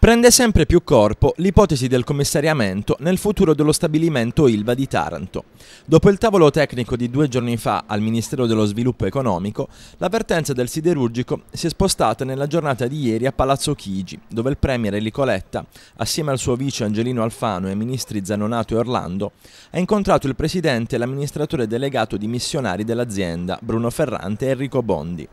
Prende sempre più corpo l'ipotesi del commissariamento nel futuro dello stabilimento Ilva di Taranto. Dopo il tavolo tecnico di due giorni fa al Ministero dello Sviluppo Economico, l'avvertenza del siderurgico si è spostata nella giornata di ieri a Palazzo Chigi, dove il premier Elicoletta, assieme al suo vice Angelino Alfano e ai ministri Zanonato e Orlando, ha incontrato il presidente e l'amministratore delegato di missionari dell'azienda, Bruno Ferrante e Enrico Bondi.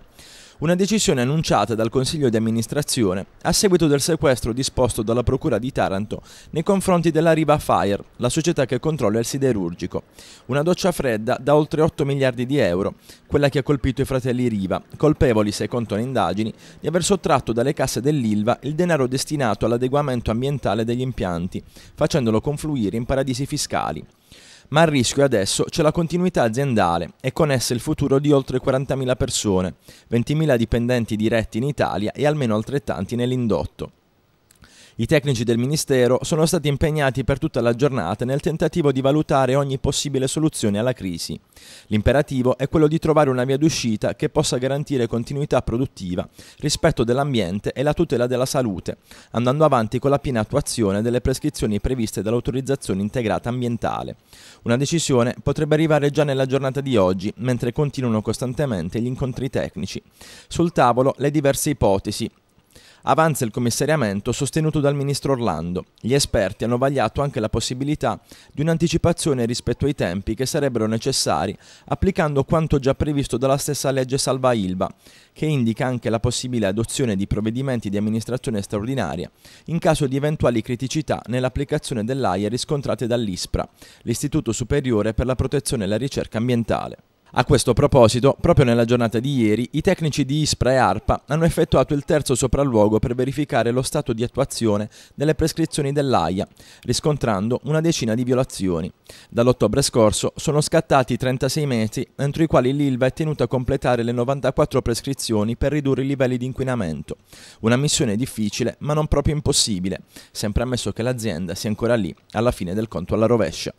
Una decisione annunciata dal Consiglio di amministrazione a seguito del sequestro disposto dalla Procura di Taranto nei confronti della Riva Fire, la società che controlla il siderurgico. Una doccia fredda da oltre 8 miliardi di euro, quella che ha colpito i fratelli Riva, colpevoli, secondo le indagini, di aver sottratto dalle casse dell'Ilva il denaro destinato all'adeguamento ambientale degli impianti, facendolo confluire in paradisi fiscali ma a rischio adesso c'è la continuità aziendale e con essa il futuro di oltre 40.000 persone, 20.000 dipendenti diretti in Italia e almeno altrettanti nell'indotto. I tecnici del Ministero sono stati impegnati per tutta la giornata nel tentativo di valutare ogni possibile soluzione alla crisi. L'imperativo è quello di trovare una via d'uscita che possa garantire continuità produttiva, rispetto dell'ambiente e la tutela della salute, andando avanti con la piena attuazione delle prescrizioni previste dall'autorizzazione integrata ambientale. Una decisione potrebbe arrivare già nella giornata di oggi, mentre continuano costantemente gli incontri tecnici. Sul tavolo le diverse ipotesi, Avanza il commissariamento sostenuto dal ministro Orlando. Gli esperti hanno vagliato anche la possibilità di un'anticipazione rispetto ai tempi che sarebbero necessari applicando quanto già previsto dalla stessa legge Salva Ilva, che indica anche la possibile adozione di provvedimenti di amministrazione straordinaria in caso di eventuali criticità nell'applicazione dell'AIA riscontrate dall'ISPRA, l'Istituto Superiore per la Protezione e la Ricerca Ambientale. A questo proposito, proprio nella giornata di ieri, i tecnici di ISPRA e ARPA hanno effettuato il terzo sopralluogo per verificare lo stato di attuazione delle prescrizioni dell'AIA, riscontrando una decina di violazioni. Dall'ottobre scorso sono scattati 36 mesi entro i quali l'ILVA è tenuta a completare le 94 prescrizioni per ridurre i livelli di inquinamento. Una missione difficile, ma non proprio impossibile, sempre ammesso che l'azienda sia ancora lì, alla fine del conto alla rovescia.